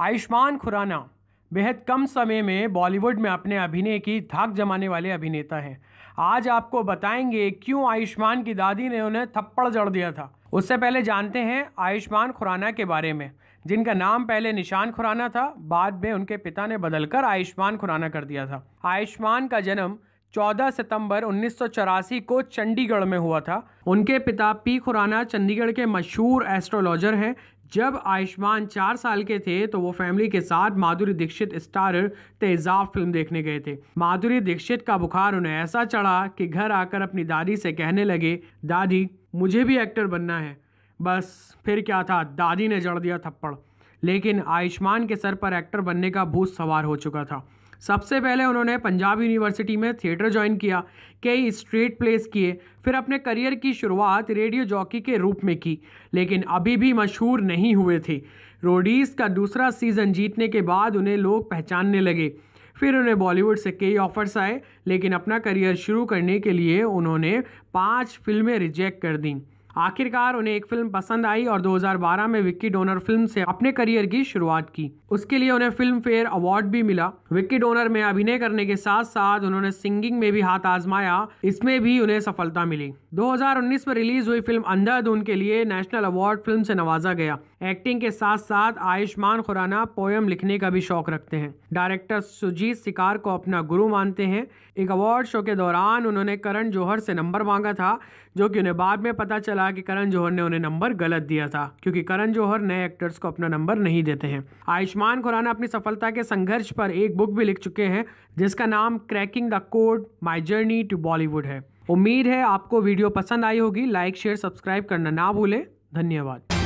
आयुष्मान खुराना बेहद कम समय में बॉलीवुड में अपने अभिनय की धाक जमाने वाले अभिनेता हैं आज आपको बताएंगे क्यों आयुष्मान की दादी ने उन्हें थप्पड़ जड़ दिया था उससे पहले जानते हैं आयुष्मान खुराना के बारे में जिनका नाम पहले निशान खुराना था बाद में उनके पिता ने बदलकर आयुष्मान खुराना कर दिया था आयुष्मान का जन्म 14 सितंबर उन्नीस को चंडीगढ़ में हुआ था उनके पिता पी खुराना चंडीगढ़ के मशहूर एस्ट्रोलॉजर हैं जब आयुष्मान चार साल के थे तो वो फैमिली के साथ माधुरी दीक्षित स्टारर तेजाब फिल्म देखने गए थे माधुरी दीक्षित का बुखार उन्हें ऐसा चढ़ा कि घर आकर अपनी दादी से कहने लगे दादी मुझे भी एक्टर बनना है बस फिर क्या था दादी ने जड़ दिया थप्पड़ लेकिन आयुष्मान के सर पर एक्टर बनने का भूत सवार हो चुका था सबसे पहले उन्होंने पंजाब यूनिवर्सिटी में थिएटर ज्वाइन किया कई स्ट्रीट प्लेस किए फिर अपने करियर की शुरुआत रेडियो जॉकी के रूप में की लेकिन अभी भी मशहूर नहीं हुए थे रोडीज का दूसरा सीज़न जीतने के बाद उन्हें लोग पहचानने लगे फिर उन्हें बॉलीवुड से कई ऑफर्स आए लेकिन अपना करियर शुरू करने के लिए उन्होंने पाँच फिल्में रिजेक्ट कर दीं आखिरकार उन्हें एक फिल्म पसंद आई और 2012 में विक्की डोनर फिल्म से अपने करियर की शुरुआत की उसके लिए उन्हें फिल्म फेयर अवार्ड भी मिला विक्की डोनर में अभिनय करने के साथ साथ उन्होंने सिंगिंग में भी हाथ आजमाया इसमें भी उन्हें सफलता मिली 2019 में रिलीज हुई फिल्म अंधाधुन के लिए नेशनल अवार्ड फिल्म से नवाजा गया एक्टिंग के साथ साथ आयुष्मान खुराना पोएम लिखने का भी शौक रखते हैं डायरेक्टर सुजीत सिकार को अपना गुरु मानते हैं एक अवार्ड शो के दौरान उन्होंने करण जौहर से नंबर मांगा था जो कि उन्हें बाद में पता चला कि करण जौहर ने उन्हें नंबर गलत दिया था क्योंकि करण जौहर नए एक्टर्स को अपना नंबर नहीं देते हैं आयुष्मान खुराना अपनी सफलता के संघर्ष पर एक बुक भी लिख चुके हैं जिसका नाम cracking the code my journey to Bollywood है उम्मीद है आपको वीडियो पसंद आई होगी लाइक शेयर सब्सक्राइब करना ना भूलें धन्यवाद